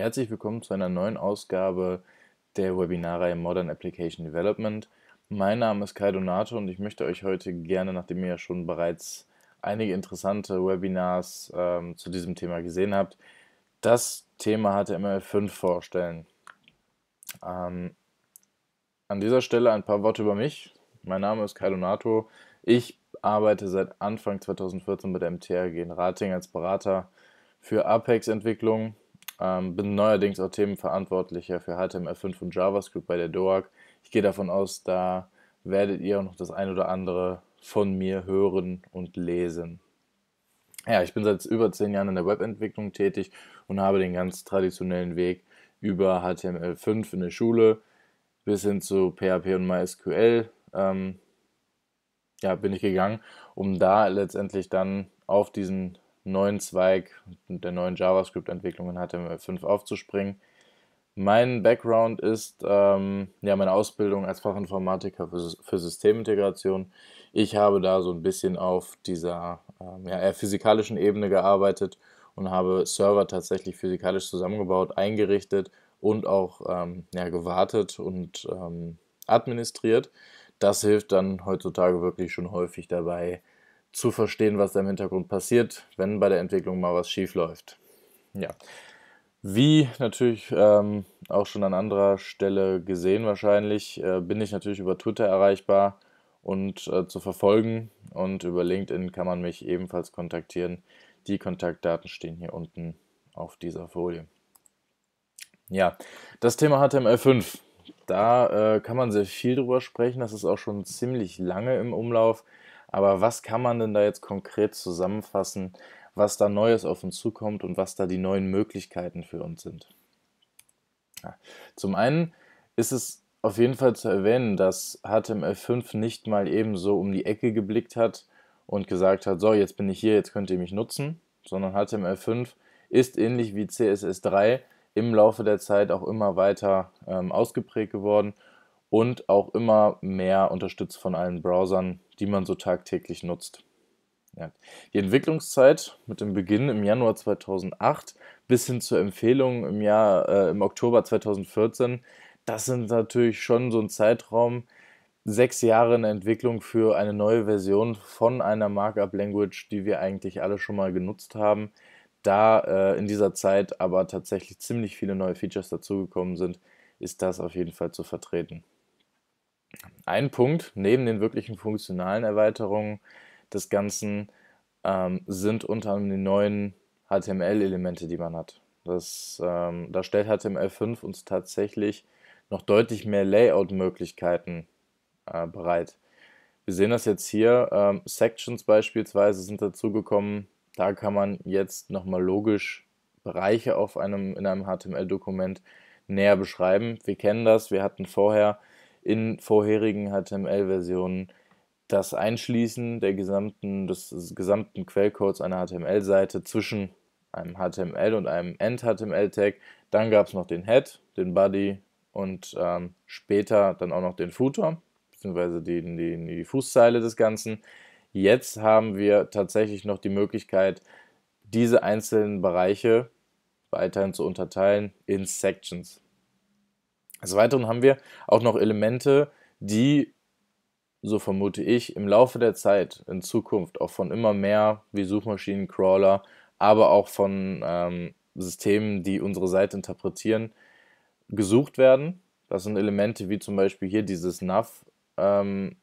Herzlich willkommen zu einer neuen Ausgabe der Webinare Modern Application Development. Mein Name ist Kai Donato und ich möchte euch heute gerne, nachdem ihr ja schon bereits einige interessante Webinars ähm, zu diesem Thema gesehen habt, das Thema HTML5 vorstellen. Ähm, an dieser Stelle ein paar Worte über mich. Mein Name ist Kai Donato. Ich arbeite seit Anfang 2014 bei der MTAG in Rating als Berater für Apex-Entwicklung ähm, bin neuerdings auch Themenverantwortlicher für HTML5 und JavaScript bei der DOAG. Ich gehe davon aus, da werdet ihr auch noch das ein oder andere von mir hören und lesen. Ja, ich bin seit über zehn Jahren in der Webentwicklung tätig und habe den ganz traditionellen Weg über HTML5 in der Schule bis hin zu PHP und MySQL ähm, ja, bin ich gegangen, um da letztendlich dann auf diesen neuen Zweig der neuen JavaScript-Entwicklung in HTML5 aufzuspringen. Mein Background ist ähm, ja meine Ausbildung als Fachinformatiker für, für, Systemintegration. Ich habe da so ein bisschen auf dieser ähm, ja, eher physikalischen Ebene gearbeitet und habe Server tatsächlich physikalisch zusammengebaut, eingerichtet und auch ähm, ja, gewartet und ähm, administriert. Das hilft dann heutzutage wirklich schon häufig dabei, zu verstehen, was da im Hintergrund passiert, wenn bei der Entwicklung mal was schief läuft. Ja. Wie natürlich ähm, auch schon an anderer Stelle gesehen wahrscheinlich, äh, bin ich natürlich über Twitter erreichbar und äh, zu verfolgen. Und über LinkedIn kann man mich ebenfalls kontaktieren. Die Kontaktdaten stehen hier unten auf dieser Folie. Ja, das Thema HTML5. Da äh, kann man sehr viel drüber sprechen. Das ist auch schon ziemlich lange im Umlauf. Aber was kann man denn da jetzt konkret zusammenfassen, was da Neues auf uns zukommt und was da die neuen Möglichkeiten für uns sind? Ja. Zum einen ist es auf jeden Fall zu erwähnen, dass HTML5 nicht mal eben so um die Ecke geblickt hat und gesagt hat, so, jetzt bin ich hier, jetzt könnt ihr mich nutzen, sondern HTML5 ist ähnlich wie CSS3 im Laufe der Zeit auch immer weiter ähm, ausgeprägt geworden und auch immer mehr unterstützt von allen Browsern, die man so tagtäglich nutzt. Ja. Die Entwicklungszeit mit dem Beginn im Januar 2008 bis hin zur Empfehlung im, Jahr, äh, im Oktober 2014, das sind natürlich schon so ein Zeitraum, sechs Jahre in der Entwicklung für eine neue Version von einer Markup-Language, die wir eigentlich alle schon mal genutzt haben. Da äh, in dieser Zeit aber tatsächlich ziemlich viele neue Features dazugekommen sind, ist das auf jeden Fall zu vertreten ein Punkt neben den wirklichen funktionalen Erweiterungen des Ganzen ähm, sind unter anderem die neuen HTML-Elemente, die man hat. Das, ähm, da stellt HTML5 uns tatsächlich noch deutlich mehr Layout-Möglichkeiten äh, bereit. Wir sehen das jetzt hier. Ähm, Sections beispielsweise sind dazugekommen. Da kann man jetzt nochmal logisch Bereiche auf einem, in einem HTML-Dokument näher beschreiben. Wir kennen das. Wir hatten vorher in vorherigen HTML-Versionen das Einschließen der gesamten, des, des gesamten Quellcodes einer HTML-Seite zwischen einem HTML und einem End-HTML-Tag. Dann gab es noch den Head, den Body und ähm, später dann auch noch den Footer, beziehungsweise die, die, die Fußzeile des Ganzen. Jetzt haben wir tatsächlich noch die Möglichkeit, diese einzelnen Bereiche weiterhin zu unterteilen in Sections. Des Weiteren haben wir auch noch Elemente, die, so vermute ich, im Laufe der Zeit in Zukunft auch von immer mehr wie Suchmaschinen, Crawler, aber auch von ähm, Systemen, die unsere Seite interpretieren, gesucht werden. Das sind Elemente wie zum Beispiel hier dieses Nav-Element,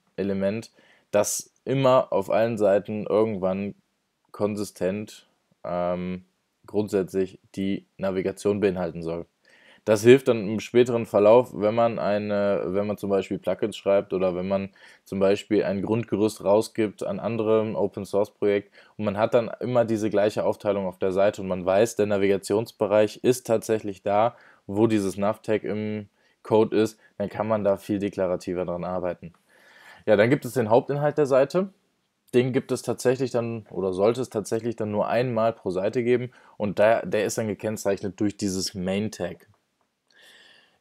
ähm, das immer auf allen Seiten irgendwann konsistent ähm, grundsätzlich die Navigation beinhalten soll das hilft dann im späteren Verlauf, wenn man eine, wenn man zum Beispiel Plugins schreibt oder wenn man zum Beispiel ein Grundgerüst rausgibt an anderem Open Source Projekt und man hat dann immer diese gleiche Aufteilung auf der Seite und man weiß, der Navigationsbereich ist tatsächlich da, wo dieses Navtag im Code ist, dann kann man da viel deklarativer dran arbeiten. Ja, dann gibt es den Hauptinhalt der Seite. Den gibt es tatsächlich dann oder sollte es tatsächlich dann nur einmal pro Seite geben und der, der ist dann gekennzeichnet durch dieses Main-Tag.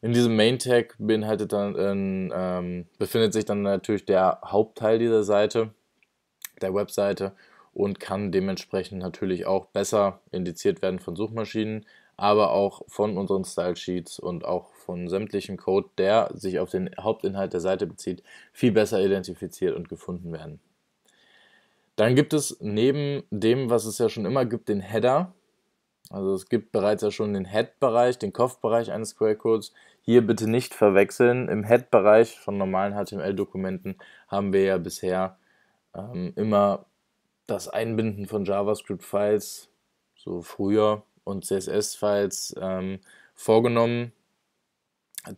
In diesem Main Tag beinhaltet dann, in, ähm, ähm, befindet sich dann natürlich der Hauptteil dieser Seite, der Webseite und kann dementsprechend natürlich auch besser indiziert werden von Suchmaschinen, aber auch von unseren Style Sheets und auch von sämtlichen Code, der sich auf den Hauptinhalt der Seite bezieht, viel besser identifiziert und gefunden werden. Dann gibt es neben dem, was es ja schon immer gibt, den Header, also es gibt bereits ja schon den Head-Bereich, den Kopfbereich eines Quellcodes. Hier bitte nicht verwechseln. Im Head-Bereich von normalen HTML-Dokumenten haben wir ja bisher ähm, immer das Einbinden von JavaScript-Files, so früher, und CSS-Files ähm, vorgenommen.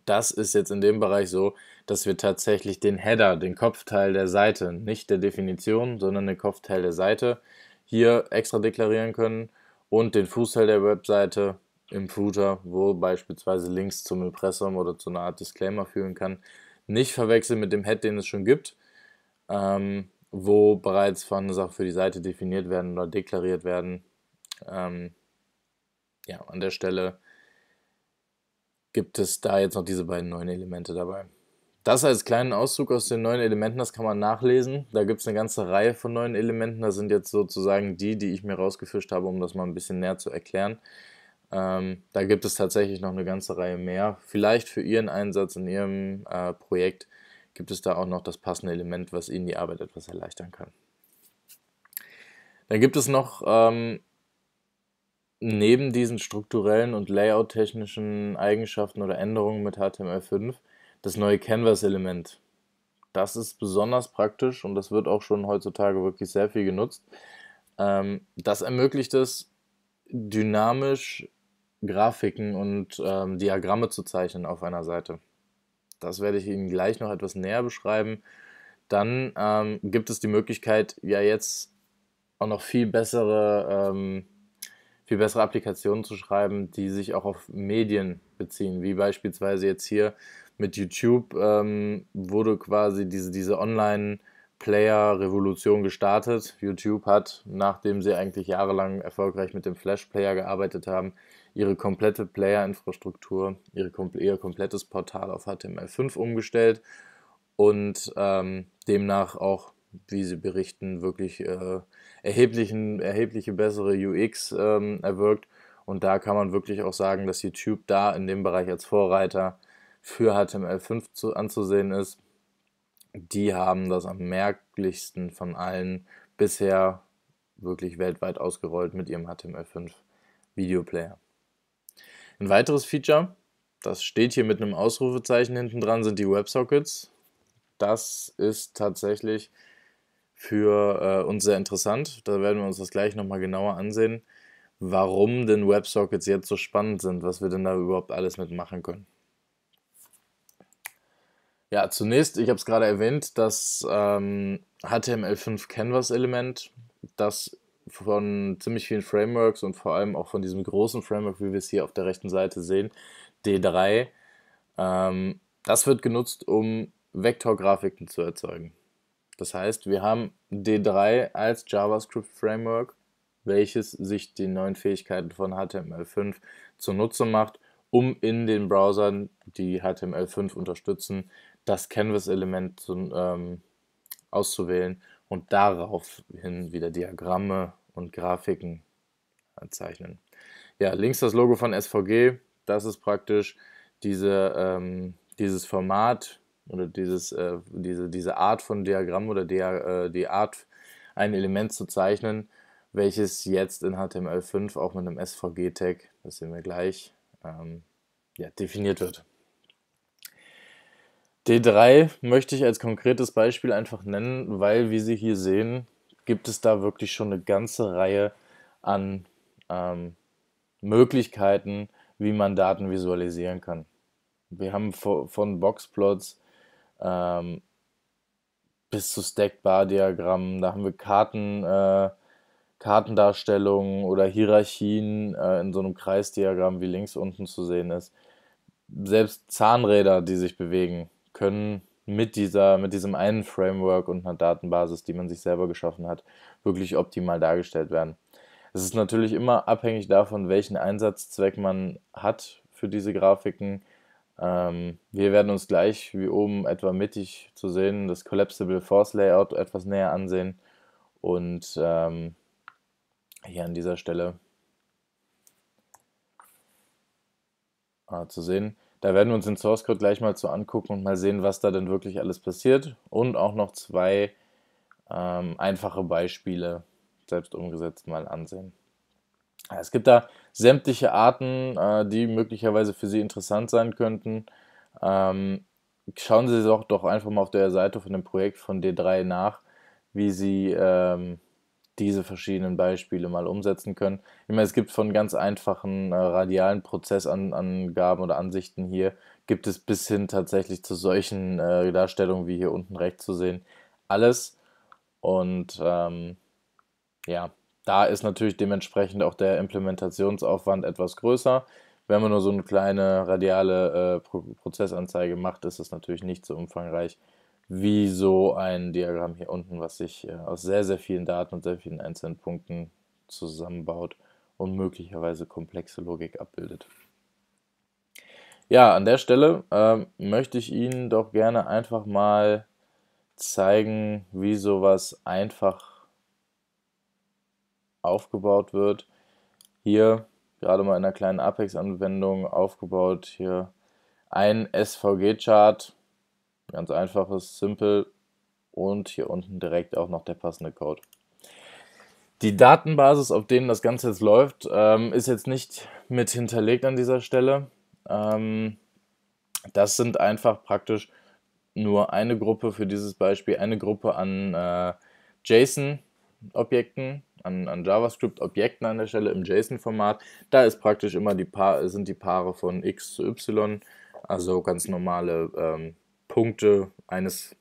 Das ist jetzt in dem Bereich so, dass wir tatsächlich den Header, den Kopfteil der Seite, nicht der Definition, sondern den Kopfteil der Seite hier extra deklarieren können und den Fußteil der Webseite im Footer, wo beispielsweise Links zum Impressum oder zu einer Art Disclaimer führen kann, nicht verwechseln mit dem Head, den es schon gibt, ähm, wo bereits vorhandene Sachen für die Seite definiert werden oder deklariert werden. Ähm, ja, an der Stelle gibt es da jetzt noch diese beiden neuen Elemente dabei. Das als kleinen Auszug aus den neuen Elementen, das kann man nachlesen. Da gibt es eine ganze Reihe von neuen Elementen. Das sind jetzt sozusagen die, die ich mir rausgefischt habe, um das mal ein bisschen näher zu erklären. Ähm, da gibt es tatsächlich noch eine ganze Reihe mehr. Vielleicht für Ihren Einsatz in Ihrem äh, Projekt gibt es da auch noch das passende Element, was Ihnen die Arbeit etwas erleichtern kann. Dann gibt es noch ähm, neben diesen strukturellen und layout-technischen Eigenschaften oder Änderungen mit HTML5 das neue Canvas-Element. Das ist besonders praktisch und das wird auch schon heutzutage wirklich sehr viel genutzt. Ähm, das ermöglicht es, dynamisch Grafiken und ähm, Diagramme zu zeichnen auf einer Seite. Das werde ich Ihnen gleich noch etwas näher beschreiben. Dann ähm, gibt es die Möglichkeit, ja jetzt auch noch viel bessere, ähm, viel bessere Applikationen zu schreiben, die sich auch auf Medien beziehen, wie beispielsweise jetzt hier mit YouTube ähm, wurde quasi diese, diese Online-Player-Revolution gestartet. YouTube hat, nachdem sie eigentlich jahrelang erfolgreich mit dem Flash-Player gearbeitet haben, ihre komplette Player-Infrastruktur, ihre, ihr komplettes Portal auf HTML5 umgestellt und ähm, demnach auch, wie sie berichten, wirklich äh, erheblichen, erhebliche bessere UX ähm, erwirkt. Und da kann man wirklich auch sagen, dass YouTube da in dem Bereich als Vorreiter für HTML5 anzusehen ist, die haben das am merklichsten von allen bisher wirklich weltweit ausgerollt mit ihrem HTML5 Videoplayer. Ein weiteres Feature, das steht hier mit einem Ausrufezeichen hinten dran, sind die WebSockets. Das ist tatsächlich für äh, uns sehr interessant. Da werden wir uns das gleich nochmal genauer ansehen, warum denn WebSockets jetzt so spannend sind, was wir denn da überhaupt alles mitmachen können. Ja, zunächst, ich habe es gerade erwähnt, das ähm, HTML5 Canvas-Element, das von ziemlich vielen Frameworks und vor allem auch von diesem großen Framework, wie wir es hier auf der rechten Seite sehen, D3, ähm, das wird genutzt, um Vektorgrafiken zu erzeugen. Das heißt, wir haben D3 als JavaScript-Framework, welches sich die neuen Fähigkeiten von HTML5 zunutze macht, um in den Browsern, die HTML5 unterstützen, das Canvas-Element ähm, auszuwählen und daraufhin wieder Diagramme und Grafiken zeichnen. Ja, links das Logo von SVG, das ist praktisch diese, ähm, dieses Format oder dieses, äh, diese, diese Art von Diagramm oder der, äh, die Art, ein Element zu zeichnen, welches jetzt in HTML5 auch mit einem SVG-Tag, das sehen wir gleich, ähm, ja, definiert wird. D3 möchte ich als konkretes Beispiel einfach nennen, weil, wie Sie hier sehen, gibt es da wirklich schon eine ganze Reihe an ähm, Möglichkeiten, wie man Daten visualisieren kann. Wir haben von Boxplots ähm, bis zu Stackbar-Diagrammen, da haben wir Karten, äh, Kartendarstellungen oder Hierarchien äh, in so einem Kreisdiagramm, wie links unten zu sehen ist. Selbst Zahnräder, die sich bewegen, können mit, dieser, mit diesem einen Framework und einer Datenbasis, die man sich selber geschaffen hat, wirklich optimal dargestellt werden. Es ist natürlich immer abhängig davon, welchen Einsatzzweck man hat für diese Grafiken. Ähm, wir werden uns gleich, wie oben etwa mittig zu sehen, das Collapsible Force Layout etwas näher ansehen. Und ähm, hier an dieser Stelle äh, zu sehen, da werden wir uns den Source Code gleich mal zu angucken und mal sehen, was da denn wirklich alles passiert. Und auch noch zwei ähm, einfache Beispiele selbst umgesetzt mal ansehen. Es gibt da sämtliche Arten, äh, die möglicherweise für Sie interessant sein könnten. Ähm, schauen Sie doch, doch einfach mal auf der Seite von dem Projekt von D3 nach, wie Sie ähm, diese verschiedenen Beispiele mal umsetzen können. Ich meine, es gibt von ganz einfachen äh, radialen Prozessangaben oder Ansichten hier, gibt es bis hin tatsächlich zu solchen äh, Darstellungen, wie hier unten rechts zu sehen, alles. Und ähm, ja, da ist natürlich dementsprechend auch der Implementationsaufwand etwas größer. Wenn man nur so eine kleine radiale äh, Pro Prozessanzeige macht, ist das natürlich nicht so umfangreich wie so ein Diagramm hier unten, was sich äh, aus sehr, sehr vielen Daten und sehr vielen einzelnen Punkten zusammenbaut und möglicherweise komplexe Logik abbildet. Ja, an der Stelle ähm, möchte ich Ihnen doch gerne einfach mal zeigen, wie sowas einfach aufgebaut wird. Hier gerade mal in einer kleinen Apex-Anwendung aufgebaut, hier ein SVG-Chart, Ganz einfaches, simpel und hier unten direkt auch noch der passende Code. Die Datenbasis, auf denen das Ganze jetzt läuft, ähm, ist jetzt nicht mit hinterlegt an dieser Stelle. Ähm, das sind einfach praktisch nur eine Gruppe für dieses Beispiel, eine Gruppe an äh, JSON-Objekten, an, an JavaScript-Objekten an der Stelle im JSON-Format. Da ist praktisch immer die pa sind die Paare von x zu y, also ganz normale ähm, Punkte eines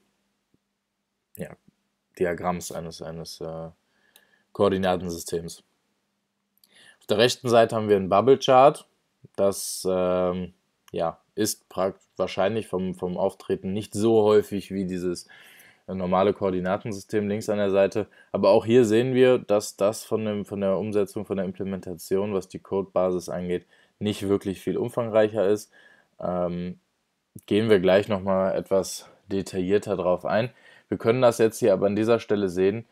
ja, Diagramms, eines, eines äh, Koordinatensystems. Auf der rechten Seite haben wir einen Bubble Chart. Das ähm, ja, ist wahrscheinlich vom, vom Auftreten nicht so häufig wie dieses äh, normale Koordinatensystem links an der Seite. Aber auch hier sehen wir, dass das von, dem, von der Umsetzung, von der Implementation, was die Codebasis angeht, nicht wirklich viel umfangreicher ist. Ähm, gehen wir gleich nochmal etwas detaillierter drauf ein. Wir können das jetzt hier aber an dieser Stelle sehen.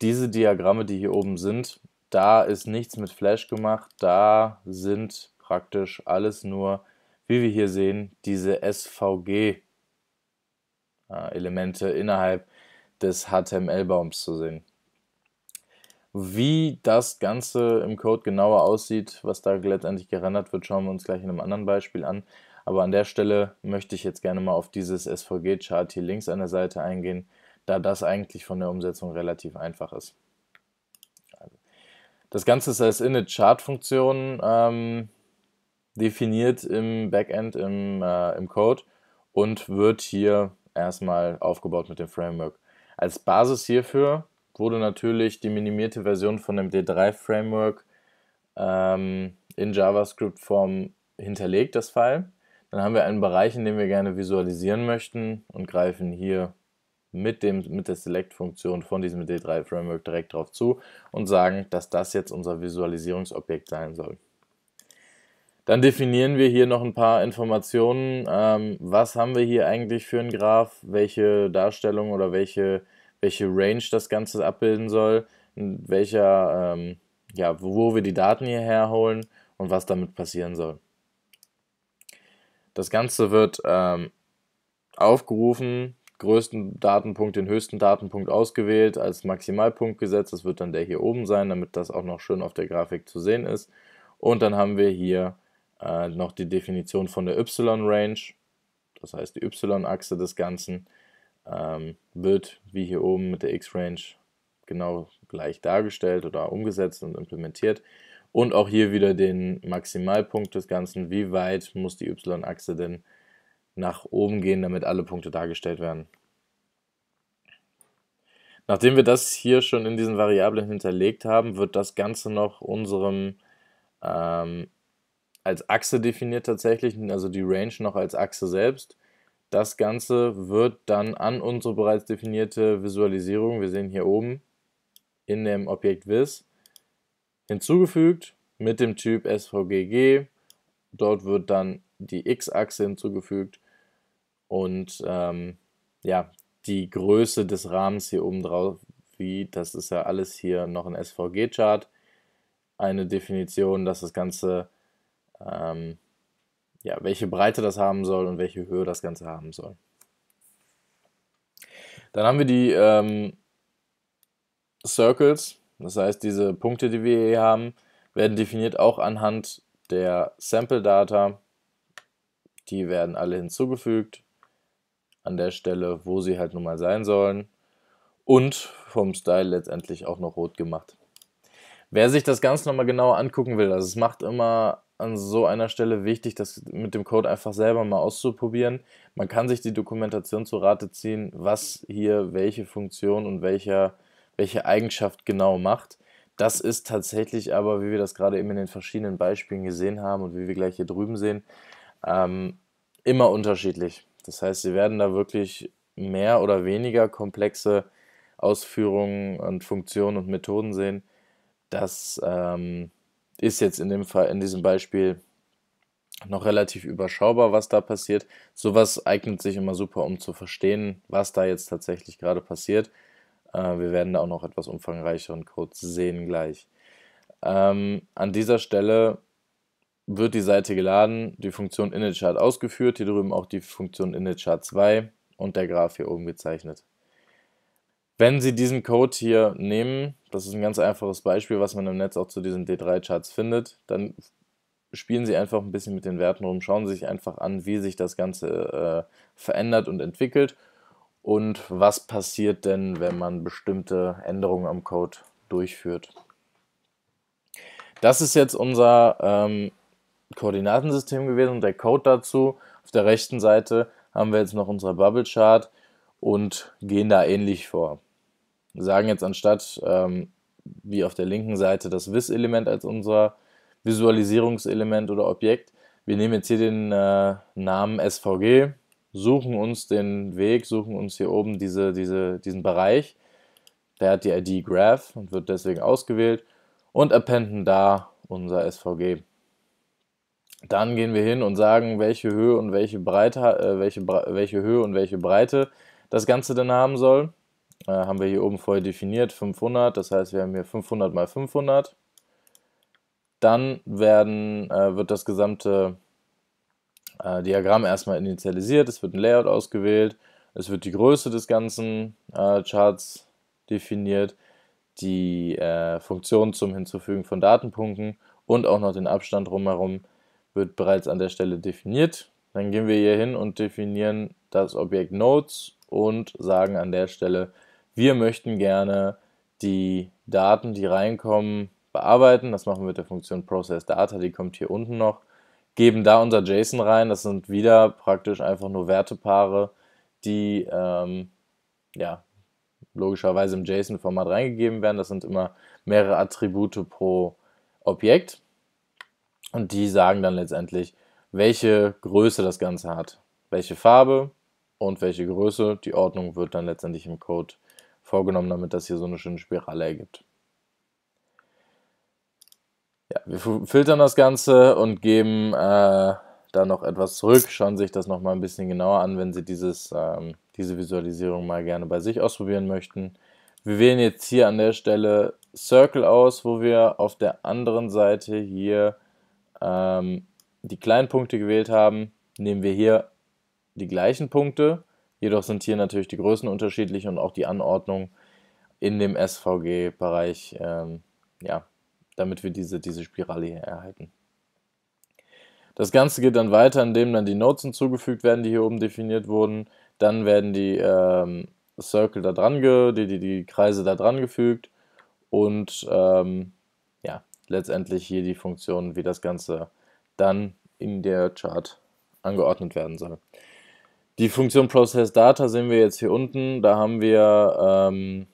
Diese Diagramme, die hier oben sind, da ist nichts mit Flash gemacht. Da sind praktisch alles nur, wie wir hier sehen, diese SVG-Elemente innerhalb des HTML-Baums zu sehen. Wie das Ganze im Code genauer aussieht, was da letztendlich gerendert wird, schauen wir uns gleich in einem anderen Beispiel an. Aber an der Stelle möchte ich jetzt gerne mal auf dieses SVG-Chart hier links an der Seite eingehen, da das eigentlich von der Umsetzung relativ einfach ist. Also, das Ganze ist als Init-Chart-Funktion ähm, definiert im Backend, im, äh, im Code und wird hier erstmal aufgebaut mit dem Framework. Als Basis hierfür wurde natürlich die minimierte Version von dem D3-Framework ähm, in JavaScript-Form hinterlegt, das File. Dann haben wir einen Bereich, in dem wir gerne visualisieren möchten und greifen hier mit, dem, mit der Select-Funktion von diesem D3-Framework direkt drauf zu und sagen, dass das jetzt unser Visualisierungsobjekt sein soll. Dann definieren wir hier noch ein paar Informationen. Ähm, was haben wir hier eigentlich für einen Graph? Welche Darstellung oder welche, welche Range das Ganze abbilden soll? Welcher, ähm, ja, wo wir die Daten hierher holen und was damit passieren soll. Das Ganze wird ähm, aufgerufen, größten Datenpunkt, den höchsten Datenpunkt ausgewählt, als Maximalpunkt gesetzt. Das wird dann der hier oben sein, damit das auch noch schön auf der Grafik zu sehen ist. Und dann haben wir hier äh, noch die Definition von der Y-Range, das heißt die Y-Achse des Ganzen, ähm, wird wie hier oben mit der X-Range genau gleich dargestellt oder umgesetzt und implementiert. Und auch hier wieder den Maximalpunkt des Ganzen. Wie weit muss die y-Achse denn nach oben gehen, damit alle Punkte dargestellt werden? Nachdem wir das hier schon in diesen Variablen hinterlegt haben, wird das Ganze noch unserem ähm, als Achse definiert tatsächlich, also die Range noch als Achse selbst. Das Ganze wird dann an unsere bereits definierte Visualisierung, wir sehen hier oben in dem Objekt Vis, hinzugefügt mit dem Typ SVGG. Dort wird dann die X-Achse hinzugefügt und ähm, ja, die Größe des Rahmens hier oben drauf, wie das ist ja alles hier noch ein SVG-Chart. Eine Definition, dass das Ganze, ähm, ja, welche Breite das haben soll und welche Höhe das Ganze haben soll. Dann haben wir die ähm, Circles, das heißt, diese Punkte, die wir hier haben, werden definiert auch anhand der Sample Data. Die werden alle hinzugefügt an der Stelle, wo sie halt nun mal sein sollen. Und vom Style letztendlich auch noch rot gemacht. Wer sich das Ganze nochmal genauer angucken will, also es macht immer an so einer Stelle wichtig, das mit dem Code einfach selber mal auszuprobieren. Man kann sich die Dokumentation zu Rate ziehen, was hier welche Funktion und welcher welche Eigenschaft genau macht. Das ist tatsächlich aber, wie wir das gerade eben in den verschiedenen Beispielen gesehen haben und wie wir gleich hier drüben sehen, ähm, immer unterschiedlich. Das heißt, sie werden da wirklich mehr oder weniger komplexe Ausführungen und Funktionen und Methoden sehen. Das ähm, ist jetzt in dem Fall, in diesem Beispiel noch relativ überschaubar, was da passiert. Sowas eignet sich immer super, um zu verstehen, was da jetzt tatsächlich gerade passiert. Äh, wir werden da auch noch etwas umfangreicheren Codes sehen gleich. Ähm, an dieser Stelle wird die Seite geladen, die Funktion initChart ausgeführt, hier drüben auch die Funktion initChart2 und der Graph hier oben gezeichnet. Wenn Sie diesen Code hier nehmen, das ist ein ganz einfaches Beispiel, was man im Netz auch zu diesen D3-Charts findet, dann spielen Sie einfach ein bisschen mit den Werten rum, schauen Sie sich einfach an, wie sich das Ganze äh, verändert und entwickelt und was passiert denn, wenn man bestimmte Änderungen am Code durchführt? Das ist jetzt unser ähm, Koordinatensystem gewesen und der Code dazu. Auf der rechten Seite haben wir jetzt noch unser Bubble Chart und gehen da ähnlich vor. Wir sagen jetzt anstatt ähm, wie auf der linken Seite das Vis-Element als unser Visualisierungselement oder Objekt. Wir nehmen jetzt hier den äh, Namen SVG suchen uns den Weg, suchen uns hier oben diese, diese, diesen Bereich. Der hat die ID Graph und wird deswegen ausgewählt und appenden da unser SVG. Dann gehen wir hin und sagen, welche Höhe und welche Breite, äh, welche, welche Höhe und welche Breite das Ganze denn haben soll. Äh, haben wir hier oben vorher definiert, 500, das heißt, wir haben hier 500 mal 500. Dann werden, äh, wird das gesamte äh, Diagramm erstmal initialisiert, es wird ein Layout ausgewählt, es wird die Größe des ganzen äh, Charts definiert, die äh, Funktion zum Hinzufügen von Datenpunkten und auch noch den Abstand drumherum wird bereits an der Stelle definiert. Dann gehen wir hier hin und definieren das Objekt Nodes und sagen an der Stelle, wir möchten gerne die Daten, die reinkommen, bearbeiten. Das machen wir mit der Funktion ProcessData, die kommt hier unten noch geben da unser JSON rein. Das sind wieder praktisch einfach nur Wertepaare, die ähm, ja, logischerweise im JSON-Format reingegeben werden. Das sind immer mehrere Attribute pro Objekt. Und die sagen dann letztendlich, welche Größe das Ganze hat, welche Farbe und welche Größe. Die Ordnung wird dann letztendlich im Code vorgenommen, damit das hier so eine schöne Spirale ergibt. Ja, wir filtern das Ganze und geben äh, da noch etwas zurück, schauen sich das nochmal ein bisschen genauer an, wenn Sie dieses, ähm, diese Visualisierung mal gerne bei sich ausprobieren möchten. Wir wählen jetzt hier an der Stelle Circle aus, wo wir auf der anderen Seite hier ähm, die kleinen Punkte gewählt haben. Nehmen wir hier die gleichen Punkte, jedoch sind hier natürlich die Größen unterschiedlich und auch die Anordnung in dem SVG-Bereich ähm, ja, damit wir diese, diese Spirale hier erhalten. Das Ganze geht dann weiter, indem dann die Nodes hinzugefügt werden, die hier oben definiert wurden. Dann werden die ähm, Circle da dran, die, die, die Kreise da dran gefügt und ähm, ja, letztendlich hier die Funktion, wie das Ganze dann in der Chart angeordnet werden soll. Die Funktion Process Data sehen wir jetzt hier unten. Da haben wir ähm,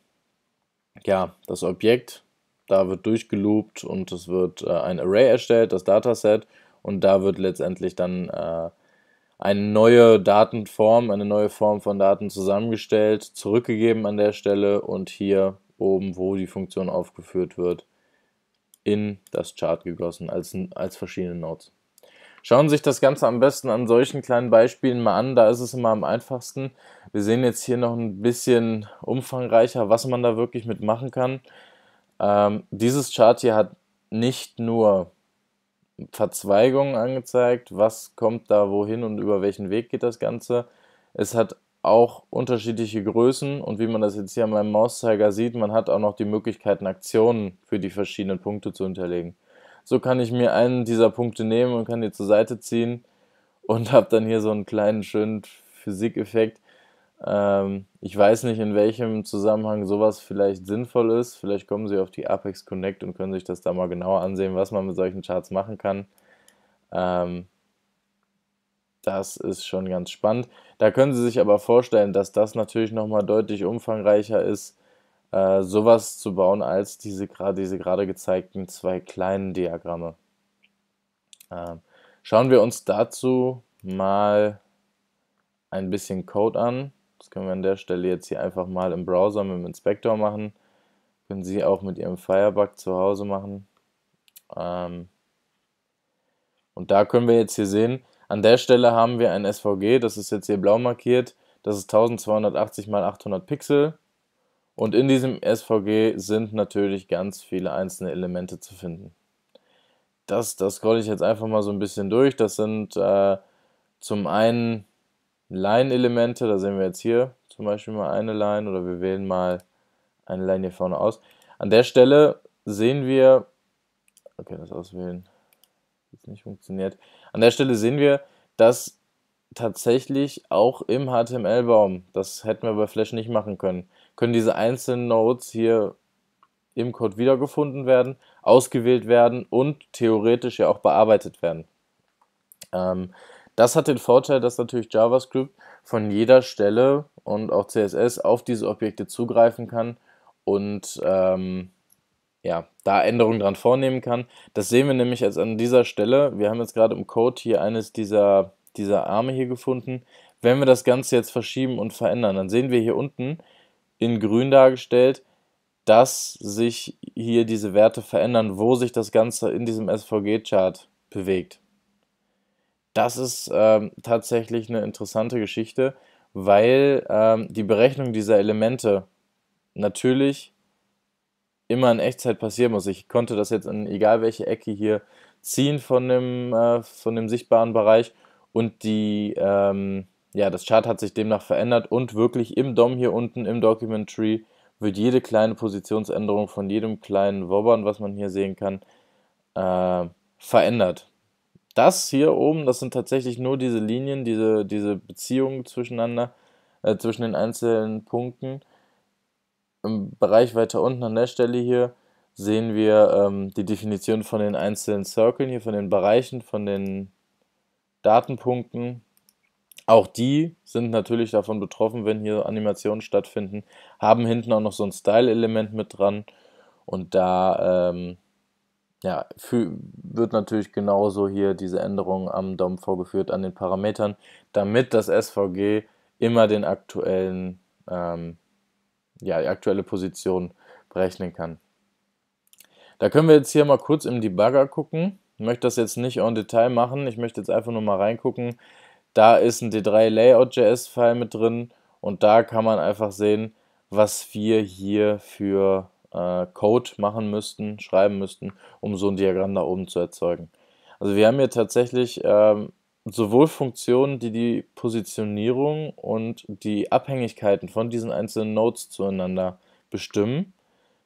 ja, das Objekt, da wird durchgeloopt und es wird äh, ein Array erstellt, das Dataset, und da wird letztendlich dann äh, eine neue Datenform, eine neue Form von Daten zusammengestellt, zurückgegeben an der Stelle und hier oben, wo die Funktion aufgeführt wird, in das Chart gegossen als, als verschiedene Nodes. Schauen Sie sich das Ganze am besten an solchen kleinen Beispielen mal an, da ist es immer am einfachsten. Wir sehen jetzt hier noch ein bisschen umfangreicher, was man da wirklich mitmachen kann. Ähm, dieses Chart hier hat nicht nur Verzweigungen angezeigt, was kommt da wohin und über welchen Weg geht das Ganze. Es hat auch unterschiedliche Größen und wie man das jetzt hier an meinem Mauszeiger sieht, man hat auch noch die Möglichkeiten, Aktionen für die verschiedenen Punkte zu unterlegen. So kann ich mir einen dieser Punkte nehmen und kann die zur Seite ziehen und habe dann hier so einen kleinen schönen Physikeffekt, ähm, ich weiß nicht, in welchem Zusammenhang sowas vielleicht sinnvoll ist. Vielleicht kommen Sie auf die Apex Connect und können sich das da mal genauer ansehen, was man mit solchen Charts machen kann. Ähm, das ist schon ganz spannend. Da können Sie sich aber vorstellen, dass das natürlich nochmal deutlich umfangreicher ist, äh, sowas zu bauen, als diese, diese gerade gezeigten zwei kleinen Diagramme. Ähm, schauen wir uns dazu mal ein bisschen Code an. Das können wir an der Stelle jetzt hier einfach mal im Browser mit dem Inspektor machen. Können Sie auch mit Ihrem Firebug zu Hause machen. Ähm und da können wir jetzt hier sehen, an der Stelle haben wir ein SVG, das ist jetzt hier blau markiert. Das ist 1280 x 800 Pixel. Und in diesem SVG sind natürlich ganz viele einzelne Elemente zu finden. Das, das scroll ich jetzt einfach mal so ein bisschen durch. Das sind äh, zum einen Line-Elemente, da sehen wir jetzt hier zum Beispiel mal eine Line oder wir wählen mal eine Line hier vorne aus. An der Stelle sehen wir, okay, das auswählen jetzt nicht funktioniert. An der Stelle sehen wir, dass tatsächlich auch im HTML-Baum, das hätten wir bei Flash nicht machen können, können diese einzelnen Nodes hier im Code wiedergefunden werden, ausgewählt werden und theoretisch ja auch bearbeitet werden. Ähm, das hat den Vorteil, dass natürlich JavaScript von jeder Stelle und auch CSS auf diese Objekte zugreifen kann und ähm, ja, da Änderungen dran vornehmen kann. Das sehen wir nämlich jetzt an dieser Stelle. Wir haben jetzt gerade im Code hier eines dieser, dieser Arme hier gefunden. Wenn wir das Ganze jetzt verschieben und verändern, dann sehen wir hier unten in grün dargestellt, dass sich hier diese Werte verändern, wo sich das Ganze in diesem SVG-Chart bewegt das ist ähm, tatsächlich eine interessante Geschichte, weil ähm, die Berechnung dieser Elemente natürlich immer in Echtzeit passieren muss. Ich konnte das jetzt in egal welche Ecke hier ziehen von dem, äh, von dem sichtbaren Bereich und die, ähm, ja, das Chart hat sich demnach verändert und wirklich im DOM hier unten im Document Tree wird jede kleine Positionsänderung von jedem kleinen Wobbern, was man hier sehen kann, äh, verändert das hier oben, das sind tatsächlich nur diese Linien, diese, diese Beziehungen zwischeneinander, äh, zwischen den einzelnen Punkten. Im Bereich weiter unten an der Stelle hier sehen wir ähm, die Definition von den einzelnen Circles hier, von den Bereichen, von den Datenpunkten. Auch die sind natürlich davon betroffen, wenn hier Animationen stattfinden, haben hinten auch noch so ein Style-Element mit dran und da ähm, ja, für, wird natürlich genauso hier diese Änderung am DOM vorgeführt, an den Parametern, damit das SVG immer den aktuellen, ähm, ja, die aktuelle Position berechnen kann. Da können wir jetzt hier mal kurz im Debugger gucken. Ich möchte das jetzt nicht en Detail machen, ich möchte jetzt einfach nur mal reingucken. Da ist ein D3-Layout.js-File mit drin und da kann man einfach sehen, was wir hier für äh, Code machen müssten, schreiben müssten, um so ein Diagramm da oben zu erzeugen. Also wir haben hier tatsächlich ähm, sowohl Funktionen, die die Positionierung und die Abhängigkeiten von diesen einzelnen Nodes zueinander bestimmen.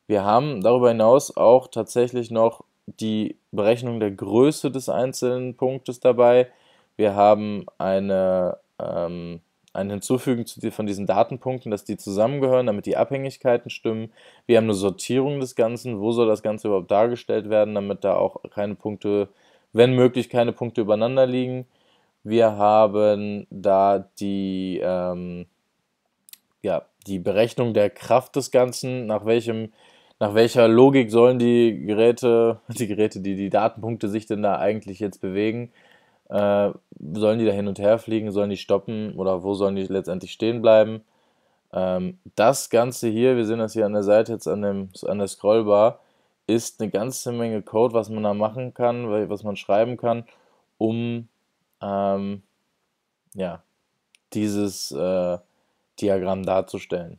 Wir haben darüber hinaus auch tatsächlich noch die Berechnung der Größe des einzelnen Punktes dabei. Wir haben eine ähm, ein Hinzufügen von diesen Datenpunkten, dass die zusammengehören, damit die Abhängigkeiten stimmen. Wir haben eine Sortierung des Ganzen, wo soll das Ganze überhaupt dargestellt werden, damit da auch keine Punkte, wenn möglich, keine Punkte übereinander liegen. Wir haben da die, ähm, ja, die Berechnung der Kraft des Ganzen, nach welchem nach welcher Logik sollen die Geräte, die Geräte, die die Datenpunkte sich denn da eigentlich jetzt bewegen? Äh, sollen die da hin und her fliegen? Sollen die stoppen? Oder wo sollen die letztendlich stehen bleiben? Ähm, das Ganze hier, wir sehen das hier an der Seite jetzt an, dem, an der Scrollbar, ist eine ganze Menge Code, was man da machen kann, was man schreiben kann, um ähm, ja, dieses äh, Diagramm darzustellen.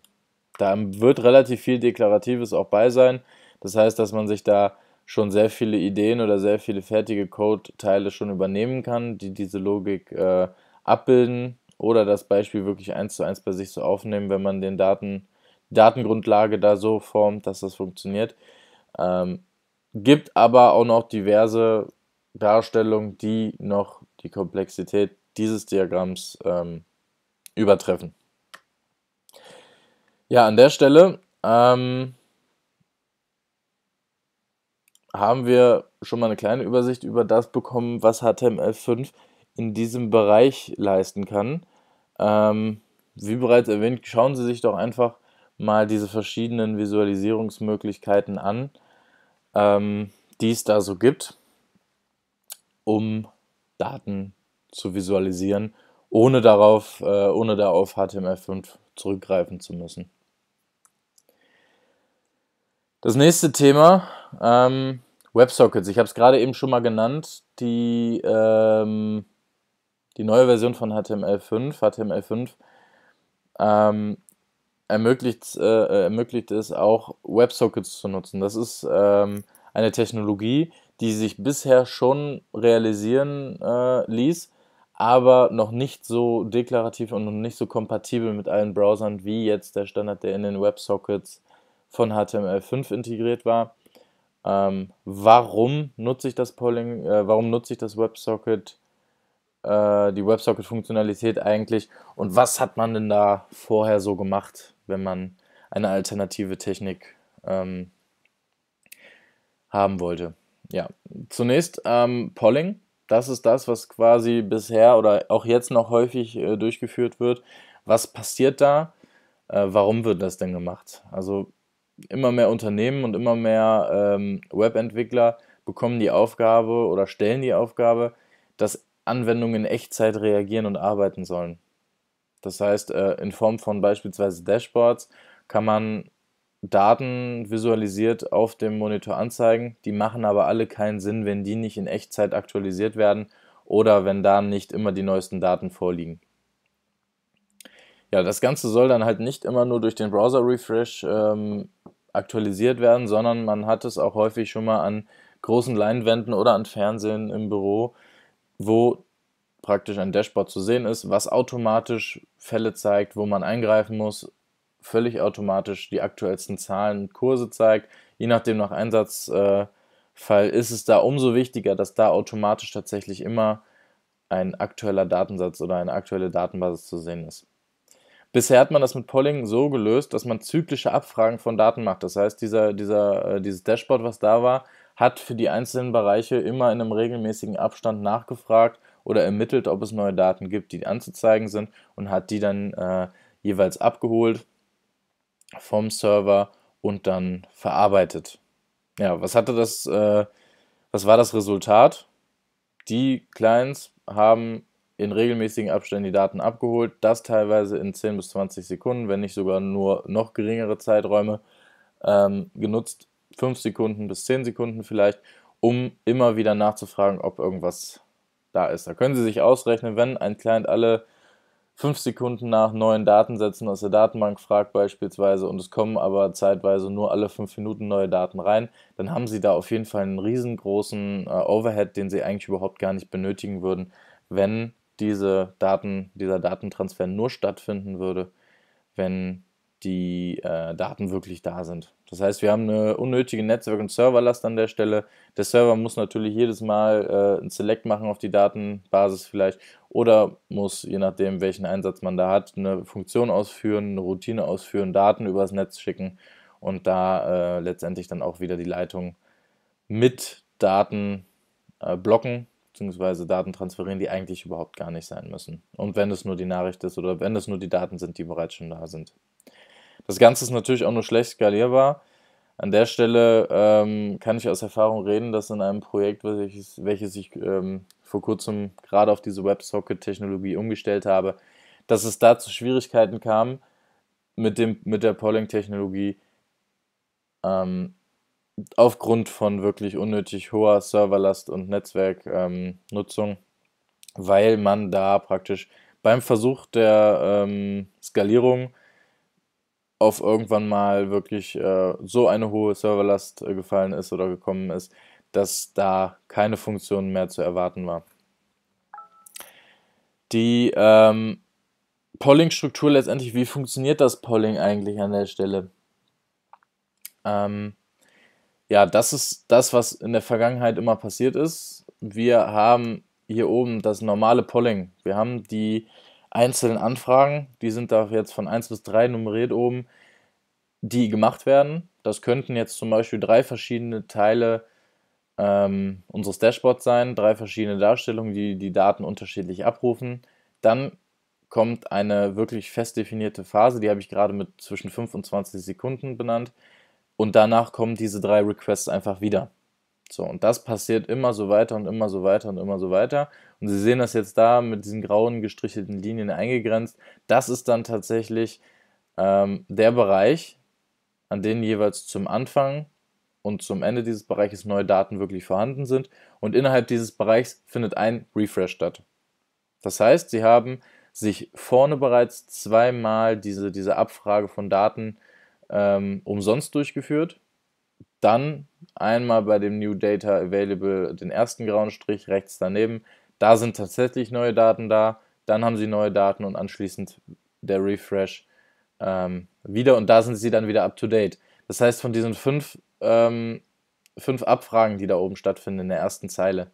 Da wird relativ viel Deklaratives auch bei sein. Das heißt, dass man sich da schon sehr viele Ideen oder sehr viele fertige Code-Teile schon übernehmen kann, die diese Logik äh, abbilden oder das Beispiel wirklich eins zu eins bei sich so aufnehmen, wenn man den Daten, Datengrundlage da so formt, dass das funktioniert. Ähm, gibt aber auch noch diverse Darstellungen, die noch die Komplexität dieses Diagramms ähm, übertreffen. Ja, an der Stelle ähm, haben wir schon mal eine kleine Übersicht über das bekommen, was HTML5 in diesem Bereich leisten kann. Ähm, wie bereits erwähnt, schauen Sie sich doch einfach mal diese verschiedenen Visualisierungsmöglichkeiten an, ähm, die es da so gibt, um Daten zu visualisieren, ohne darauf, äh, ohne da auf HTML5 zurückgreifen zu müssen. Das nächste Thema, ähm, WebSockets, ich habe es gerade eben schon mal genannt, die, ähm, die neue Version von HTML5, HTML5 ähm, ermöglicht, äh, äh, ermöglicht es auch, WebSockets zu nutzen. Das ist ähm, eine Technologie, die sich bisher schon realisieren äh, ließ, aber noch nicht so deklarativ und noch nicht so kompatibel mit allen Browsern wie jetzt der Standard, der in den WebSockets von HTML5 integriert war. Ähm, warum nutze ich das Polling, äh, warum nutze ich das WebSocket, äh, die WebSocket-Funktionalität eigentlich und was hat man denn da vorher so gemacht, wenn man eine alternative Technik ähm, haben wollte? Ja, zunächst ähm, Polling. Das ist das, was quasi bisher oder auch jetzt noch häufig äh, durchgeführt wird. Was passiert da? Äh, warum wird das denn gemacht? Also immer mehr Unternehmen und immer mehr ähm, Webentwickler bekommen die Aufgabe oder stellen die Aufgabe, dass Anwendungen in Echtzeit reagieren und arbeiten sollen. Das heißt, äh, in Form von beispielsweise Dashboards kann man Daten visualisiert auf dem Monitor anzeigen. Die machen aber alle keinen Sinn, wenn die nicht in Echtzeit aktualisiert werden oder wenn da nicht immer die neuesten Daten vorliegen. Ja, das Ganze soll dann halt nicht immer nur durch den Browser-Refresh ähm, aktualisiert werden, sondern man hat es auch häufig schon mal an großen Leinwänden oder an Fernsehen im Büro, wo praktisch ein Dashboard zu sehen ist, was automatisch Fälle zeigt, wo man eingreifen muss, völlig automatisch die aktuellsten Zahlen und Kurse zeigt. Je nachdem nach Einsatzfall äh, ist es da umso wichtiger, dass da automatisch tatsächlich immer ein aktueller Datensatz oder eine aktuelle Datenbasis zu sehen ist. Bisher hat man das mit Polling so gelöst, dass man zyklische Abfragen von Daten macht. Das heißt, dieser, dieser, äh, dieses Dashboard, was da war, hat für die einzelnen Bereiche immer in einem regelmäßigen Abstand nachgefragt oder ermittelt, ob es neue Daten gibt, die anzuzeigen sind und hat die dann äh, jeweils abgeholt vom Server und dann verarbeitet. Ja, was hatte das, äh, was war das Resultat? Die Clients haben in regelmäßigen Abständen die Daten abgeholt, das teilweise in 10 bis 20 Sekunden, wenn nicht sogar nur noch geringere Zeiträume ähm, genutzt, 5 Sekunden bis 10 Sekunden vielleicht, um immer wieder nachzufragen, ob irgendwas da ist. Da können Sie sich ausrechnen, wenn ein Client alle 5 Sekunden nach neuen Datensätzen aus der Datenbank fragt beispielsweise und es kommen aber zeitweise nur alle 5 Minuten neue Daten rein, dann haben Sie da auf jeden Fall einen riesengroßen äh, Overhead, den Sie eigentlich überhaupt gar nicht benötigen würden, wenn diese Daten, dieser Datentransfer nur stattfinden würde, wenn die äh, Daten wirklich da sind. Das heißt, wir haben eine unnötige Netzwerk- und Serverlast an der Stelle. Der Server muss natürlich jedes Mal äh, ein Select machen auf die Datenbasis vielleicht oder muss, je nachdem, welchen Einsatz man da hat, eine Funktion ausführen, eine Routine ausführen, Daten übers Netz schicken und da äh, letztendlich dann auch wieder die Leitung mit Daten äh, blocken beziehungsweise Daten transferieren, die eigentlich überhaupt gar nicht sein müssen. Und wenn es nur die Nachricht ist oder wenn es nur die Daten sind, die bereits schon da sind. Das Ganze ist natürlich auch nur schlecht skalierbar. An der Stelle ähm, kann ich aus Erfahrung reden, dass in einem Projekt, welches, welches ich ähm, vor kurzem gerade auf diese WebSocket-Technologie umgestellt habe, dass es da zu Schwierigkeiten kam, mit, dem, mit der Polling-Technologie ähm, aufgrund von wirklich unnötig hoher Serverlast und Netzwerknutzung, ähm, weil man da praktisch beim Versuch der ähm, Skalierung auf irgendwann mal wirklich äh, so eine hohe Serverlast äh, gefallen ist oder gekommen ist, dass da keine Funktion mehr zu erwarten war. Die ähm, Polling-Struktur letztendlich, wie funktioniert das Polling eigentlich an der Stelle? Ähm, ja, das ist das, was in der Vergangenheit immer passiert ist. Wir haben hier oben das normale Polling. Wir haben die einzelnen Anfragen, die sind da jetzt von 1 bis 3 nummeriert oben, die gemacht werden. Das könnten jetzt zum Beispiel drei verschiedene Teile ähm, unseres Dashboards sein, drei verschiedene Darstellungen, die die Daten unterschiedlich abrufen. Dann kommt eine wirklich fest definierte Phase, die habe ich gerade mit zwischen 5 und 20 Sekunden benannt. Und danach kommen diese drei Requests einfach wieder. So, und das passiert immer so weiter und immer so weiter und immer so weiter. Und Sie sehen das jetzt da mit diesen grauen gestrichelten Linien eingegrenzt. Das ist dann tatsächlich ähm, der Bereich, an dem jeweils zum Anfang und zum Ende dieses Bereiches neue Daten wirklich vorhanden sind. Und innerhalb dieses Bereichs findet ein Refresh statt. Das heißt, Sie haben sich vorne bereits zweimal diese, diese Abfrage von Daten äh, ähm, umsonst durchgeführt. Dann einmal bei dem New Data Available den ersten grauen Strich rechts daneben. Da sind tatsächlich neue Daten da. Dann haben sie neue Daten und anschließend der Refresh ähm, wieder und da sind sie dann wieder up to date. Das heißt, von diesen fünf, ähm, fünf Abfragen, die da oben stattfinden in der ersten Zeile,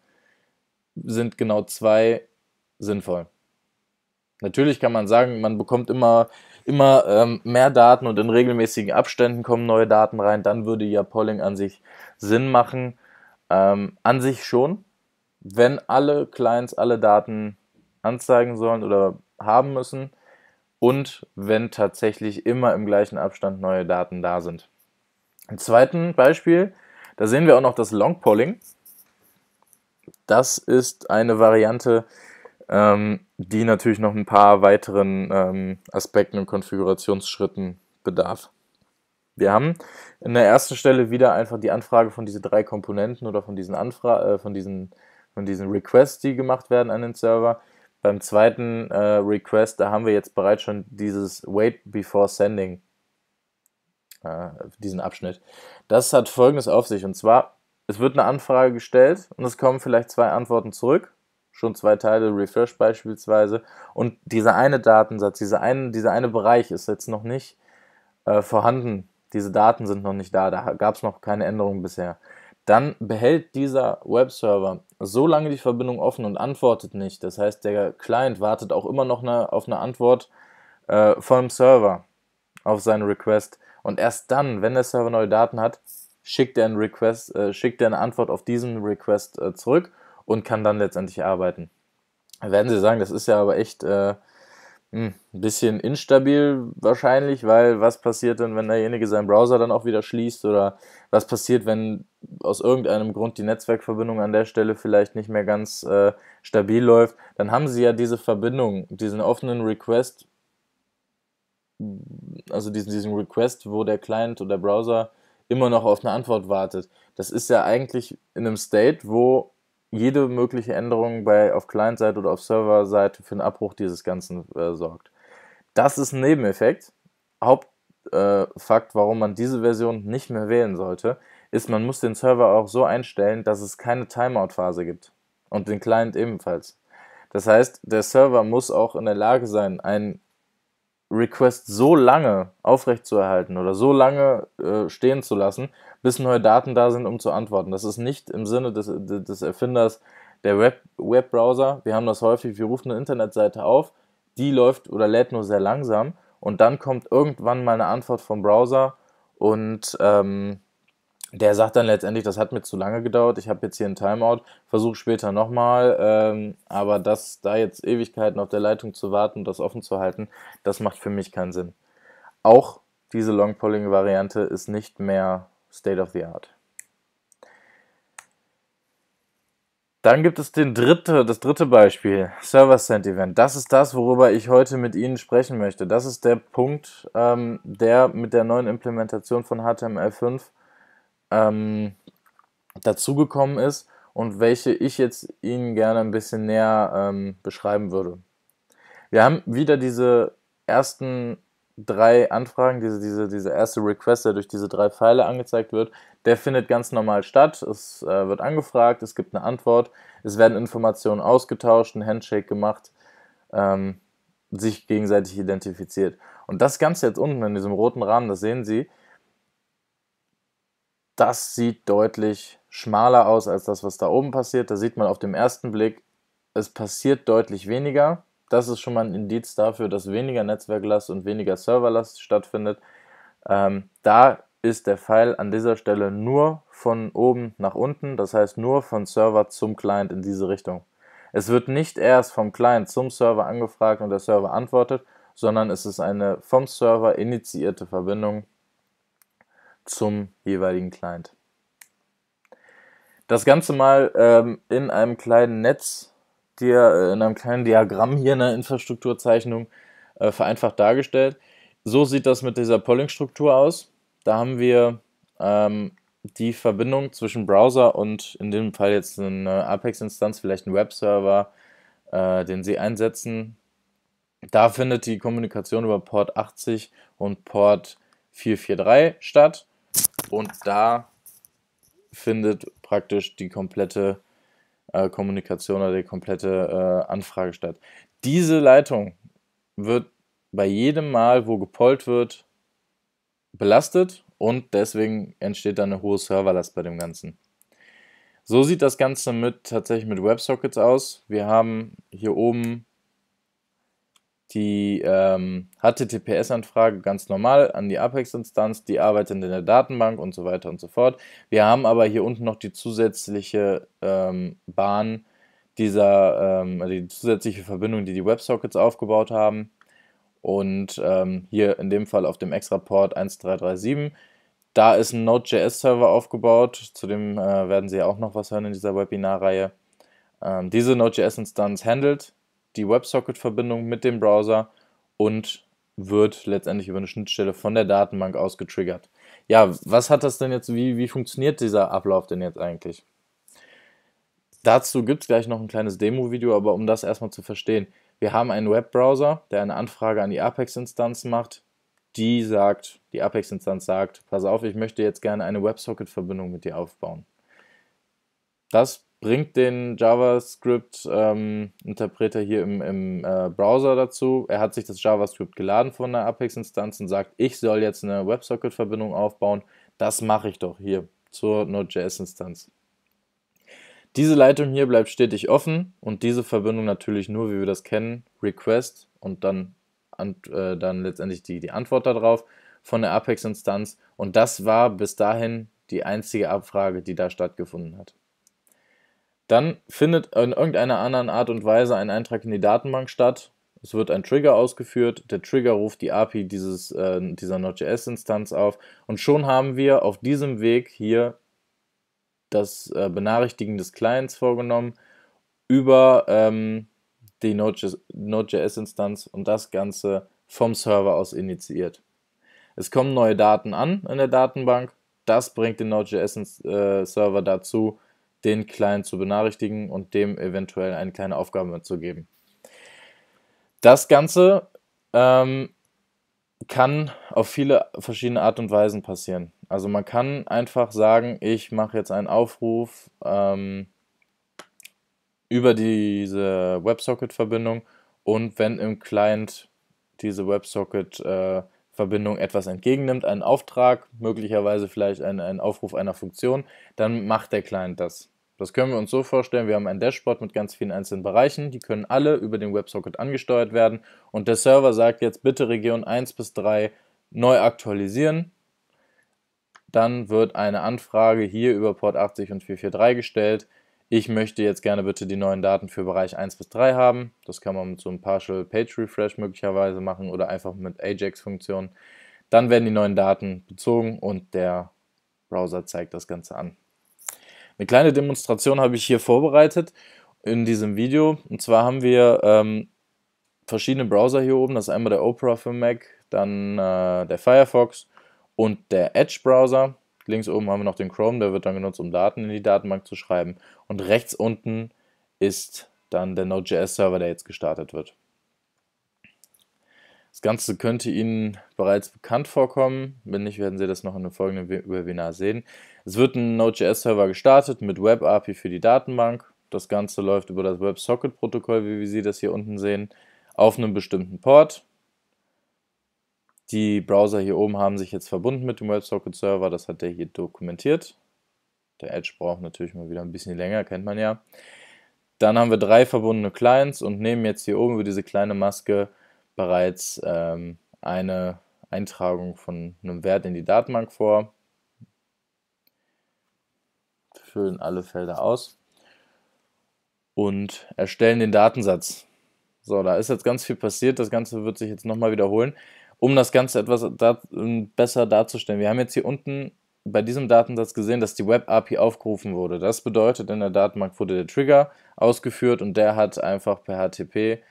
sind genau zwei sinnvoll. Natürlich kann man sagen, man bekommt immer immer ähm, mehr Daten und in regelmäßigen Abständen kommen neue Daten rein, dann würde ja Polling an sich Sinn machen. Ähm, an sich schon, wenn alle Clients alle Daten anzeigen sollen oder haben müssen und wenn tatsächlich immer im gleichen Abstand neue Daten da sind. Im zweiten Beispiel, da sehen wir auch noch das Long Polling. Das ist eine Variante, ähm, die natürlich noch ein paar weiteren ähm, Aspekten und Konfigurationsschritten bedarf. Wir haben in der ersten Stelle wieder einfach die Anfrage von diesen drei Komponenten oder von diesen, Anfra äh, von diesen, von diesen Requests, die gemacht werden an den Server. Beim zweiten äh, Request, da haben wir jetzt bereits schon dieses Wait before sending, äh, diesen Abschnitt. Das hat folgendes auf sich und zwar, es wird eine Anfrage gestellt und es kommen vielleicht zwei Antworten zurück schon zwei Teile, Refresh beispielsweise. Und dieser eine Datensatz, dieser eine, dieser eine Bereich ist jetzt noch nicht äh, vorhanden. Diese Daten sind noch nicht da, da gab es noch keine Änderungen bisher. Dann behält dieser Webserver so lange die Verbindung offen und antwortet nicht. Das heißt, der Client wartet auch immer noch eine, auf eine Antwort äh, vom Server auf seinen Request. Und erst dann, wenn der Server neue Daten hat, schickt er, einen Request, äh, schickt er eine Antwort auf diesen Request äh, zurück und kann dann letztendlich arbeiten. Da werden Sie sagen, das ist ja aber echt äh, hm, ein bisschen instabil wahrscheinlich, weil was passiert denn, wenn derjenige seinen Browser dann auch wieder schließt oder was passiert, wenn aus irgendeinem Grund die Netzwerkverbindung an der Stelle vielleicht nicht mehr ganz äh, stabil läuft, dann haben Sie ja diese Verbindung, diesen offenen Request, also diesen, diesen Request, wo der Client oder der Browser immer noch auf eine Antwort wartet. Das ist ja eigentlich in einem State, wo jede mögliche Änderung bei, auf Client-Seite oder auf Server-Seite für einen Abbruch dieses Ganzen äh, sorgt. Das ist ein Nebeneffekt. Hauptfakt, äh, warum man diese Version nicht mehr wählen sollte, ist, man muss den Server auch so einstellen, dass es keine Timeout-Phase gibt. Und den Client ebenfalls. Das heißt, der Server muss auch in der Lage sein, einen Request so lange aufrechtzuerhalten oder so lange äh, stehen zu lassen, bis neue Daten da sind, um zu antworten. Das ist nicht im Sinne des, des Erfinders der Web, Webbrowser. Wir haben das häufig, wir rufen eine Internetseite auf, die läuft oder lädt nur sehr langsam und dann kommt irgendwann mal eine Antwort vom Browser und ähm, der sagt dann letztendlich, das hat mir zu lange gedauert, ich habe jetzt hier einen Timeout, versuche später nochmal, ähm, aber das da jetzt Ewigkeiten auf der Leitung zu warten und das offen zu halten, das macht für mich keinen Sinn. Auch diese Long Polling Variante ist nicht mehr State of the Art. Dann gibt es den dritte, das dritte Beispiel, Server Send Event. Das ist das, worüber ich heute mit Ihnen sprechen möchte. Das ist der Punkt, ähm, der mit der neuen Implementation von HTML5 ähm, dazugekommen ist und welche ich jetzt Ihnen gerne ein bisschen näher ähm, beschreiben würde. Wir haben wieder diese ersten drei Anfragen, diese, diese, diese erste Request, der durch diese drei Pfeile angezeigt wird, der findet ganz normal statt. Es äh, wird angefragt, es gibt eine Antwort, es werden Informationen ausgetauscht, ein Handshake gemacht, ähm, sich gegenseitig identifiziert. Und das Ganze jetzt unten in diesem roten Rahmen, das sehen Sie, das sieht deutlich schmaler aus als das, was da oben passiert. Da sieht man auf dem ersten Blick, es passiert deutlich weniger. Das ist schon mal ein Indiz dafür, dass weniger Netzwerklast und weniger Serverlast stattfindet. Ähm, da ist der Pfeil an dieser Stelle nur von oben nach unten, das heißt nur von Server zum Client in diese Richtung. Es wird nicht erst vom Client zum Server angefragt und der Server antwortet, sondern es ist eine vom Server initiierte Verbindung zum jeweiligen Client. Das Ganze mal ähm, in einem kleinen Netz, dir, äh, in einem kleinen Diagramm hier in ne, der Infrastrukturzeichnung äh, vereinfacht dargestellt. So sieht das mit dieser Polling-Struktur aus. Da haben wir ähm, die Verbindung zwischen Browser und in dem Fall jetzt eine Apex-Instanz, vielleicht ein Webserver, äh, den Sie einsetzen. Da findet die Kommunikation über Port 80 und Port 443 statt. Und da findet praktisch die komplette äh, Kommunikation oder die komplette äh, Anfrage statt. Diese Leitung wird bei jedem Mal, wo gepollt wird, belastet und deswegen entsteht dann eine hohe Serverlast bei dem Ganzen. So sieht das Ganze mit tatsächlich mit WebSockets aus. Wir haben hier oben die ähm, HTTPS-Anfrage ganz normal an die Apex-Instanz, die arbeitet in der Datenbank und so weiter und so fort. Wir haben aber hier unten noch die zusätzliche ähm, Bahn dieser, ähm, also die zusätzliche Verbindung, die die WebSockets aufgebaut haben. Und ähm, hier in dem Fall auf dem Extra-Port 1337. Da ist ein Node.js-Server aufgebaut. Zu dem äh, werden Sie ja auch noch was hören in dieser Webinarreihe. reihe ähm, diese Node.js-Instanz handelt die WebSocket-Verbindung mit dem Browser und wird letztendlich über eine Schnittstelle von der Datenbank aus getriggert. Ja, was hat das denn jetzt, wie, wie funktioniert dieser Ablauf denn jetzt eigentlich? Dazu gibt es gleich noch ein kleines Demo-Video, aber um das erstmal zu verstehen. Wir haben einen Webbrowser, der eine Anfrage an die Apex-Instanz macht. Die sagt, die Apex-Instanz sagt, pass auf, ich möchte jetzt gerne eine WebSocket-Verbindung mit dir aufbauen. Das bringt den JavaScript-Interpreter ähm, hier im, im äh, Browser dazu. Er hat sich das JavaScript geladen von der Apex-Instanz und sagt, ich soll jetzt eine WebSocket-Verbindung aufbauen. Das mache ich doch hier zur Node.js-Instanz. Diese Leitung hier bleibt stetig offen und diese Verbindung natürlich nur, wie wir das kennen, Request und dann, und, äh, dann letztendlich die, die Antwort darauf von der Apex-Instanz. Und das war bis dahin die einzige Abfrage, die da stattgefunden hat. Dann findet in irgendeiner anderen Art und Weise ein Eintrag in die Datenbank statt. Es wird ein Trigger ausgeführt. Der Trigger ruft die API dieses, äh, dieser Node.js-Instanz auf. Und schon haben wir auf diesem Weg hier das äh, Benachrichtigen des Clients vorgenommen über ähm, die Node.js-Instanz und das Ganze vom Server aus initiiert. Es kommen neue Daten an in der Datenbank. Das bringt den Node.js-Server äh, dazu, den Client zu benachrichtigen und dem eventuell eine kleine Aufgabe mitzugeben. Das Ganze ähm, kann auf viele verschiedene Art und Weisen passieren. Also man kann einfach sagen, ich mache jetzt einen Aufruf ähm, über diese WebSocket-Verbindung und wenn im Client diese WebSocket äh, Verbindung etwas entgegennimmt, einen Auftrag, möglicherweise vielleicht einen, einen Aufruf einer Funktion, dann macht der Client das. Das können wir uns so vorstellen, wir haben ein Dashboard mit ganz vielen einzelnen Bereichen, die können alle über den WebSocket angesteuert werden und der Server sagt jetzt bitte Region 1 bis 3 neu aktualisieren. Dann wird eine Anfrage hier über Port 80 und 443 gestellt ich möchte jetzt gerne bitte die neuen Daten für Bereich 1 bis 3 haben. Das kann man mit so einem Partial Page Refresh möglicherweise machen oder einfach mit Ajax-Funktionen. Dann werden die neuen Daten bezogen und der Browser zeigt das Ganze an. Eine kleine Demonstration habe ich hier vorbereitet in diesem Video. Und zwar haben wir ähm, verschiedene Browser hier oben. Das ist einmal der Opera für Mac, dann äh, der Firefox und der Edge-Browser. Links oben haben wir noch den Chrome, der wird dann genutzt, um Daten in die Datenbank zu schreiben. Und rechts unten ist dann der Node.js-Server, der jetzt gestartet wird. Das Ganze könnte Ihnen bereits bekannt vorkommen. Wenn nicht, werden Sie das noch in einem folgenden Webinar sehen. Es wird ein Node.js-Server gestartet mit Web-API für die Datenbank. Das Ganze läuft über das WebSocket-Protokoll, wie wir Sie das hier unten sehen, auf einem bestimmten Port. Die Browser hier oben haben sich jetzt verbunden mit dem WebSocket-Server, das hat der hier dokumentiert. Der Edge braucht natürlich mal wieder ein bisschen länger, kennt man ja. Dann haben wir drei verbundene Clients und nehmen jetzt hier oben über diese kleine Maske bereits ähm, eine Eintragung von einem Wert in die Datenbank vor. Füllen alle Felder aus und erstellen den Datensatz. So, da ist jetzt ganz viel passiert. Das Ganze wird sich jetzt nochmal wiederholen um das Ganze etwas da, ähm, besser darzustellen. Wir haben jetzt hier unten bei diesem Datensatz gesehen, dass die Web-API aufgerufen wurde. Das bedeutet, in der Datenbank wurde der Trigger ausgeführt und der hat einfach per HTTP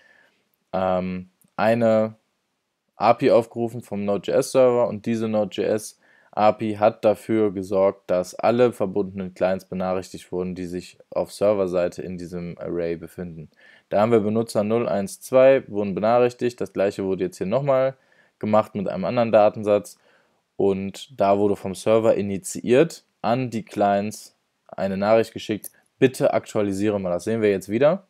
ähm, eine API aufgerufen vom Node.js-Server und diese Node.js-API hat dafür gesorgt, dass alle verbundenen Clients benachrichtigt wurden, die sich auf Serverseite in diesem Array befinden. Da haben wir Benutzer 012, wurden benachrichtigt, das gleiche wurde jetzt hier nochmal gemacht mit einem anderen Datensatz und da wurde vom Server initiiert an die Clients eine Nachricht geschickt, bitte aktualisiere mal. Das sehen wir jetzt wieder.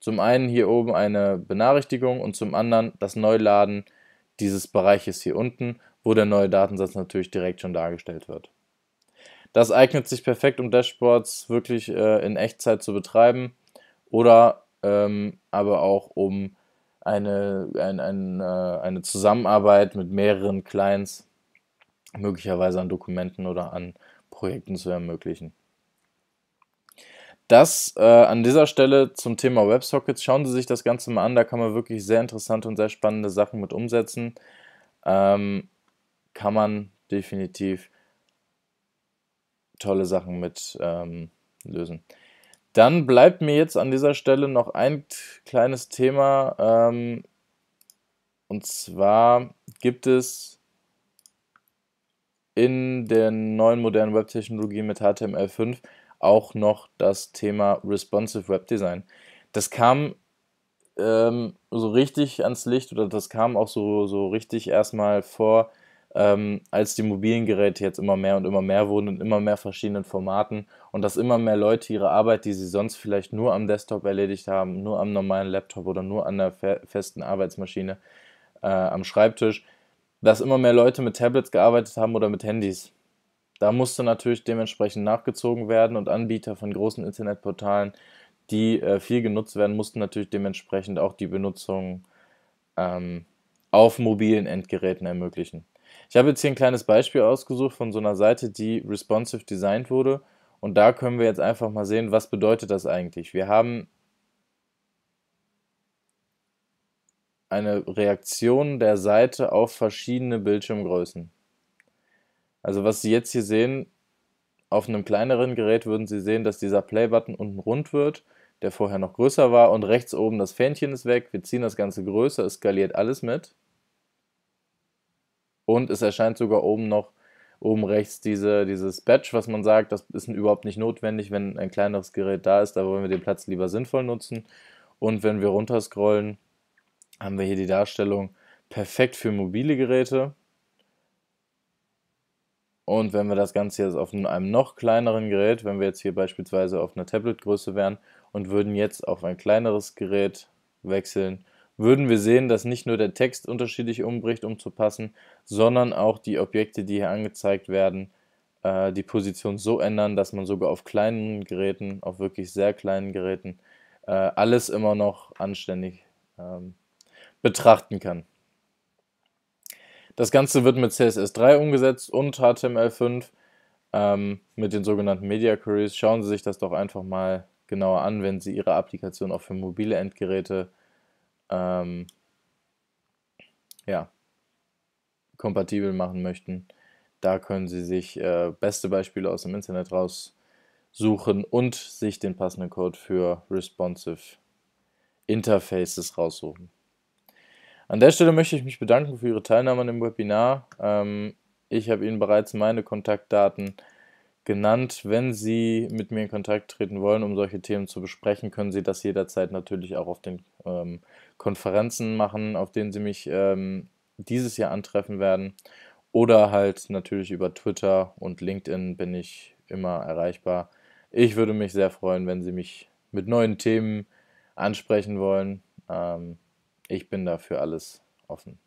Zum einen hier oben eine Benachrichtigung und zum anderen das Neuladen dieses Bereiches hier unten, wo der neue Datensatz natürlich direkt schon dargestellt wird. Das eignet sich perfekt, um Dashboards wirklich äh, in Echtzeit zu betreiben oder ähm, aber auch um eine, ein, ein, äh, eine Zusammenarbeit mit mehreren Clients möglicherweise an Dokumenten oder an Projekten zu ermöglichen. Das äh, an dieser Stelle zum Thema WebSockets. Schauen Sie sich das Ganze mal an, da kann man wirklich sehr interessante und sehr spannende Sachen mit umsetzen. Ähm, kann man definitiv tolle Sachen mit ähm, lösen. Dann bleibt mir jetzt an dieser Stelle noch ein kleines Thema. Ähm, und zwar gibt es in der neuen modernen Webtechnologie mit HTML5 auch noch das Thema Responsive Web Design. Das kam ähm, so richtig ans Licht oder das kam auch so, so richtig erstmal vor ähm, als die mobilen Geräte jetzt immer mehr und immer mehr wurden und immer mehr verschiedenen Formaten und dass immer mehr Leute ihre Arbeit, die sie sonst vielleicht nur am Desktop erledigt haben, nur am normalen Laptop oder nur an der fe festen Arbeitsmaschine äh, am Schreibtisch, dass immer mehr Leute mit Tablets gearbeitet haben oder mit Handys. Da musste natürlich dementsprechend nachgezogen werden und Anbieter von großen Internetportalen, die äh, viel genutzt werden, mussten natürlich dementsprechend auch die Benutzung ähm, auf mobilen Endgeräten ermöglichen. Ich habe jetzt hier ein kleines Beispiel ausgesucht von so einer Seite, die responsive designed wurde. Und da können wir jetzt einfach mal sehen, was bedeutet das eigentlich. Wir haben eine Reaktion der Seite auf verschiedene Bildschirmgrößen. Also was Sie jetzt hier sehen, auf einem kleineren Gerät würden Sie sehen, dass dieser Play-Button unten rund wird, der vorher noch größer war und rechts oben das Fähnchen ist weg. Wir ziehen das Ganze größer, es skaliert alles mit. Und es erscheint sogar oben noch, oben rechts, diese, dieses Badge, was man sagt, das ist überhaupt nicht notwendig, wenn ein kleineres Gerät da ist. Da wollen wir den Platz lieber sinnvoll nutzen. Und wenn wir runterscrollen, haben wir hier die Darstellung perfekt für mobile Geräte. Und wenn wir das Ganze jetzt auf einem noch kleineren Gerät, wenn wir jetzt hier beispielsweise auf einer Tablet-Größe wären und würden jetzt auf ein kleineres Gerät wechseln, würden wir sehen, dass nicht nur der Text unterschiedlich umbricht, um zu passen, sondern auch die Objekte, die hier angezeigt werden, äh, die Position so ändern, dass man sogar auf kleinen Geräten, auf wirklich sehr kleinen Geräten, äh, alles immer noch anständig ähm, betrachten kann. Das Ganze wird mit CSS3 umgesetzt und HTML5 ähm, mit den sogenannten Media Queries. Schauen Sie sich das doch einfach mal genauer an, wenn Sie Ihre Applikation auch für mobile Endgeräte ähm, ja, kompatibel machen möchten. Da können Sie sich äh, beste Beispiele aus dem Internet raussuchen und sich den passenden Code für responsive Interfaces raussuchen. An der Stelle möchte ich mich bedanken für Ihre Teilnahme an dem Webinar. Ähm, ich habe Ihnen bereits meine Kontaktdaten genannt. Wenn Sie mit mir in Kontakt treten wollen, um solche Themen zu besprechen, können Sie das jederzeit natürlich auch auf den ähm, Konferenzen machen, auf denen Sie mich ähm, dieses Jahr antreffen werden. Oder halt natürlich über Twitter und LinkedIn bin ich immer erreichbar. Ich würde mich sehr freuen, wenn Sie mich mit neuen Themen ansprechen wollen. Ähm, ich bin dafür alles offen.